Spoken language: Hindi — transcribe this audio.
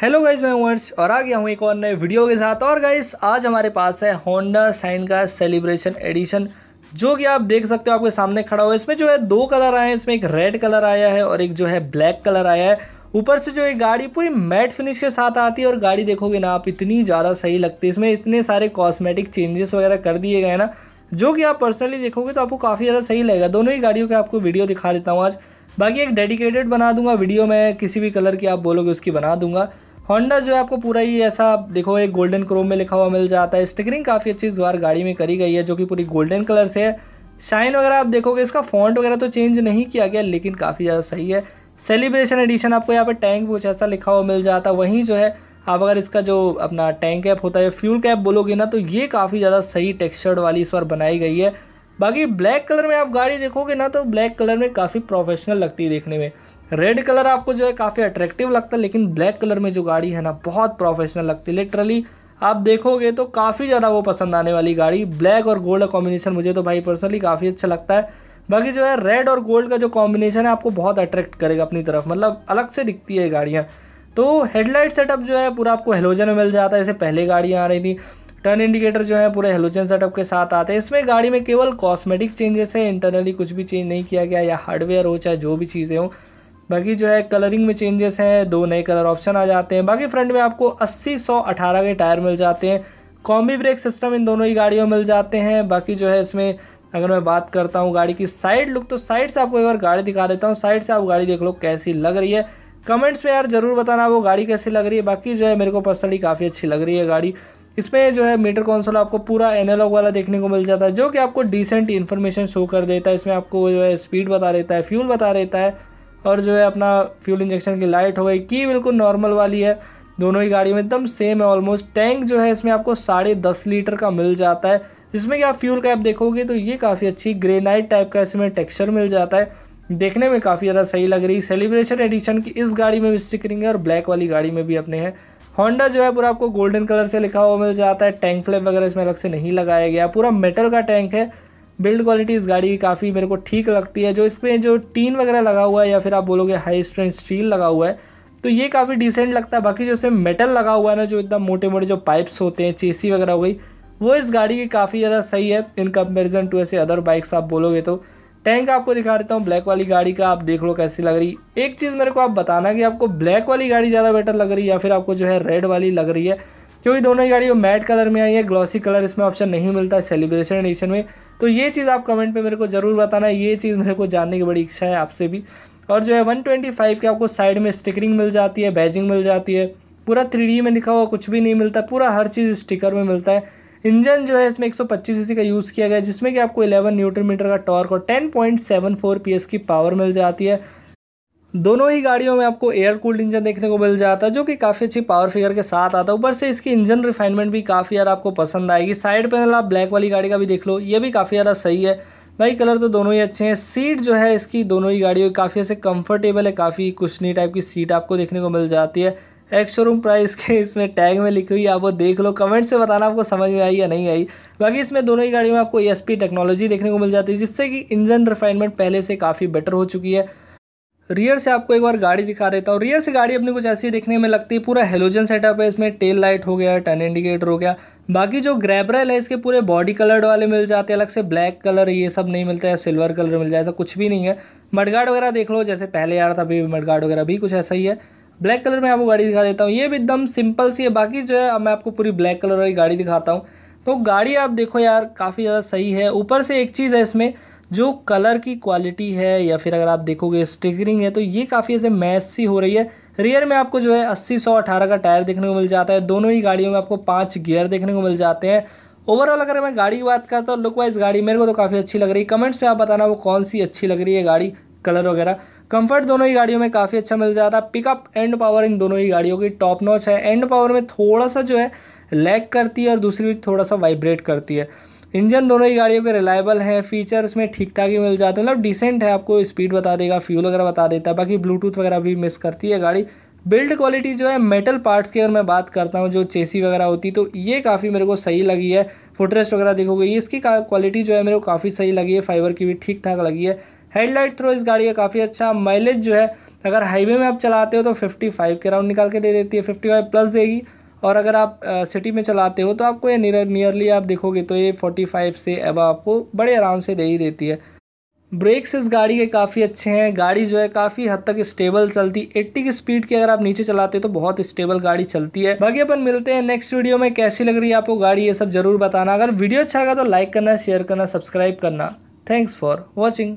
हेलो गाइज मैं वर्ष और आ गया हूँ एक और नए वीडियो के साथ और गाइज आज हमारे पास है होंडा साइन का सेलिब्रेशन एडिशन जो कि आप देख सकते हो आपके सामने खड़ा हुआ है इसमें जो है दो कलर आए हैं इसमें एक रेड कलर आया है और एक जो है ब्लैक कलर आया है ऊपर से जो ये गाड़ी पूरी मैट फिनिश के साथ आती है और गाड़ी देखोगे ना आप इतनी ज़्यादा सही लगती है इसमें इतने सारे कॉस्मेटिक चेंजेस वगैरह कर दिए गए ना जो कि आप पर्सनली देखोगे तो आपको काफ़ी ज़्यादा सही लगेगा दोनों ही गाड़ियों के आपको वीडियो दिखा देता हूँ आज बाकी एक डेडिकेटेड बना दूंगा वीडियो में किसी भी कलर की आप बोलोगे उसकी बना दूंगा होंडा जो है आपको पूरा ही ऐसा देखो एक गोल्डन क्रोम में लिखा हुआ मिल जाता है स्टिकरिंग काफ़ी अच्छी इस बार गाड़ी में करी गई है जो कि पूरी गोल्डन कलर से है शाइन वगैरह आप देखोगे इसका फॉन्ट वगैरह तो चेंज नहीं किया गया लेकिन काफ़ी ज़्यादा सही है सेलिब्रेशन एडिशन आपको यहाँ पर टैंक कुछ ऐसा लिखा हुआ मिल जाता वहीं जो है आप अगर इसका जो अपना टैंक कैप होता है फ्यूल कैप बोलोगे ना तो ये काफ़ी ज़्यादा सही टेक्सचर्ड वाली इस बार बनाई गई है बाकी ब्लैक कलर में आप गाड़ी देखोगे ना तो ब्लैक कलर में काफ़ी प्रोफेशनल लगती है देखने में रेड कलर आपको जो है काफ़ी अट्रैक्टिव लगता है लेकिन ब्लैक कलर में जो गाड़ी है ना बहुत प्रोफेशनल लगती है लिटरली आप देखोगे तो काफ़ी ज़्यादा वो पसंद आने वाली गाड़ी ब्लैक और गोल्ड कॉम्बिनेशन मुझे तो भाई पर्सनली काफ़ी अच्छा लगता है बाकी जो है रेड और गोल्ड का जो कॉम्बिनेशन है आपको बहुत अट्रैक्ट करेगा अपनी तरफ मतलब अलग से दिखती है गाड़ियाँ तो हेडलाइट सेटअप जो है पूरा आपको हेलोजन में मिल जाता है जैसे पहले गाड़ियाँ आ रही थी टर्न इंडिकेटर जो है पूरे हेलोजन सेटअप के साथ आते हैं इसमें गाड़ी में केवल कॉस्मेटिक चेंजेस है इंटरनली कुछ भी चेंज नहीं किया गया या हार्डवेयर हो चाहे जो भी चीज़ें हो बाकी जो है कलरिंग में चेंजेस हैं दो नए कलर ऑप्शन आ जाते हैं बाकी फ्रंट में आपको अस्सी सौ के टायर मिल जाते हैं कॉम्बी ब्रेक सिस्टम इन दोनों ही गाड़ियों मिल जाते हैं बाकी जो है इसमें अगर मैं बात करता हूँ गाड़ी की साइड लुक तो साइड से आपको एक बार गाड़ी दिखा देता हूँ साइड से आप गाड़ी देख लो कैसी लग रही है कमेंट्स में यार ज़रूर बताना वो गाड़ी कैसी लग रही है बाकी जो है मेरे को पर्सनली काफ़ी अच्छी लग रही है गाड़ी इसमें जो है मीटर कौनसोल आपको पूरा एनालॉग वाला देखने को मिल जाता है जो कि आपको डिसेंट इन्फॉर्मेशन शो कर देता है इसमें आपको जो है स्पीड बता देता है फ्यूल बता देता है और जो है अपना फ्यूल इंजेक्शन की लाइट हो गई की बिल्कुल नॉर्मल वाली है दोनों ही गाड़ी में एकदम सेम है ऑलमोस्ट टैंक जो है इसमें आपको साढ़े दस लीटर का मिल जाता है जिसमें कि आप फ्यूल कैप देखोगे तो ये काफ़ी अच्छी ग्रेनाइट टाइप का इसमें टेक्सचर मिल जाता है देखने में काफ़ी ज़्यादा सही लग रही है सेलिब्रेशन एडिशन की इस गाड़ी में भी स्टिकरिंग है और ब्लैक वाली गाड़ी में भी अपने हैं होंडा जो है पूरा आपको गोल्डन कलर से लिखा हुआ मिल जाता है टैंक फ्लेप वगैरह इसमें अलग से नहीं लगाया गया पूरा मेटल का टैंक है बिल्ड क्वालिटी इस गाड़ी की काफ़ी मेरे को ठीक लगती है जो इसमें जो टीन वगैरह लगा हुआ है या फिर आप बोलोगे हाई स्ट्रेंथ स्टील लगा हुआ है तो ये काफ़ी डिसेंट लगता है बाकी जो इसमें मेटल लगा हुआ है ना जो एकदम मोटे मोटे जो पाइप्स होते हैं चेसी वगैरह हो गई वो इस गाड़ी की काफ़ी ज़्यादा सही है इन कंपेरिजन टू ऐसे अदर बाइक्स आप बोलोगे तो टैंक आपको दिखा देता हूँ ब्लैक वाली गाड़ी का आप देख लो कैसी लग रही एक चीज़ मेरे को आप बताना कि आपको ब्लैक वाली गाड़ी ज़्यादा बेटर लग रही है या फिर आपको जो है रेड वाली लग रही है क्योंकि दोनों ही वो मैट कलर में आई है ग्लॉसी कलर इसमें ऑप्शन नहीं मिलता है सेलिब्रेशन एडिशन में तो ये चीज़ आप कमेंट पे मेरे को ज़रूर बताना ये चीज़ मेरे को जानने की बड़ी इच्छा है आपसे भी और जो है 125 के आपको साइड में स्टिकरिंग मिल जाती है बैजिंग मिल जाती है पूरा थ्री में लिखा हुआ कुछ भी नहीं मिलता पूरा हर चीज़ स्टिकर में मिलता है इंजन जो है इसमें 125 सीसी का यूज़ किया गया जिसमें कि आपको 11 न्यूटन मीटर का टॉर्क और 10.74 पॉइंट की पावर मिल जाती है दोनों ही गाड़ियों में आपको एयर कूल्ड इंजन देखने को मिल जाता है जो कि काफ़ी अच्छी पावर फिगर के साथ आता है ऊपर से इसकी इंजन रिफाइनमेंट भी काफ़ी ज़्यादा आपको पसंद आएगी साइड पैनल आप ब्लैक वाली गाड़ी का भी देख लो ये भी काफ़ी ज़्यादा सही है भाई कलर तो दोनों ही अच्छे हैं सीट जो है इसकी दोनों ही गाड़ियों की काफ़ी ऐसे कंफर्टेबल है काफ़ी कुशनी टाइप की सीट आपको देखने को मिल जाती है एक शोरूम प्राइस के इसमें टैग में लिखी हुई आप वो देख लो कमेंट से बताना आपको समझ में आई या नहीं आई बाकी इसमें दोनों ही गाड़ियों में आपको ई e टेक्नोलॉजी देखने को मिल जाती है जिससे कि इंजन रिफाइनमेंट पहले से काफ़ी बेटर हो चुकी है रियर से आपको एक बार गाड़ी दिखा देता हूँ रियर से गाड़ी अपनी कुछ ऐसी देखने में लगती है पूरा हेलोजन सेटअप है इसमें टेल लाइट हो गया टर्न इंडिकेटर हो गया बाकी जो ग्रैबरल है इसके पूरे बॉडी कलर्ड वाले मिल जाते हैं अलग से ब्लैक कलर ये सब नहीं मिलता है सिल्वर कलर मिल जाए ऐसा कुछ भी नहीं है मडगार्ड वगैरह देख लो जैसे पहले आ रहा था अभी मडगार्ड वगैरह भी कुछ ऐसा ही है ब्लैक कलर में आपको गाड़ी दिखा देता हूँ ये भी एकदम सिंपल सी है बाकी जो है अब मैं आपको पूरी ब्लैक कलर वाली गाड़ी दिखाता हूँ तो गाड़ी आप देखो यार काफ़ी ज़्यादा सही है ऊपर से एक चीज़ है इसमें जो कलर की क्वालिटी है या फिर अगर आप देखोगे स्टिकरिंग है तो ये काफ़ी ऐसे मैच सी हो रही है रियर में आपको जो है अस्सी सौ अठारह का टायर देखने को मिल जाता है दोनों ही गाड़ियों में आपको पाँच गियर देखने को मिल जाते हैं ओवरऑल अगर मैं गाड़ी की बात करता हूँ लुक वाइज गाड़ी मेरे को तो काफ़ी अच्छी लग रही है कमेंट्स में आप बताना वो कौन सी अच्छी लग रही है गाड़ी कलर वगैरह कंफर्ट दोनों ही गाड़ियों में काफ़ी अच्छा मिल जाता है पिकअप एंड पावर इन दोनों ही गाड़ियों की टॉप नॉच है एंड पावर में थोड़ा सा जो है लैग करती है और दूसरी भी थोड़ा सा वाइब्रेट करती है इंजन दोनों ही गाड़ियों के रिलायबल हैं फीचर्स में ठीक ठाक ही मिल जाते हैं मतलब डिसेंट है आपको स्पीड बता देगा फ्यूल वगैरह बता देता है बाकी ब्लूटूथ वगैरह भी मिस करती है गाड़ी बिल्ड क्वालिटी जो है मेटल पार्ट्स की अगर मैं बात करता हूँ जो चेसी वगैरह होती तो ये काफ़ी मेरे को सही लगी है फुटरेस्ट वगैरह देखोगे इसकी क्वालिटी जो है मेरे को काफ़ी सही लगी है फाइबर की भी ठीक ठाक लगी है हेडलाइट थ्रो इस गाड़ी का काफ़ी अच्छा माइलेज जो है अगर हाईवे में आप चलाते हो तो 55 के राउंड निकाल के दे देती है 55 प्लस देगी और अगर आप सिटी में चलाते हो तो आपको ये नियर नियरली आप देखोगे तो ये 45 से अब आपको बड़े आराम से दे ही देती है ब्रेक्स इस गाड़ी के काफ़ी अच्छे हैं गाड़ी जो है काफ़ी हद तक स्टेबल चलती 80 की स्पीड की अगर आप नीचे चलाते हो तो बहुत स्टेबल गाड़ी चलती है बाकी अपन मिलते हैं नेक्स्ट वीडियो में कैसी लग रही है आपको गाड़ी ये सब जरूर बताना अगर वीडियो अच्छा लगा तो लाइक करना शेयर करना सब्सक्राइब करना थैंक्स फॉर वॉचिंग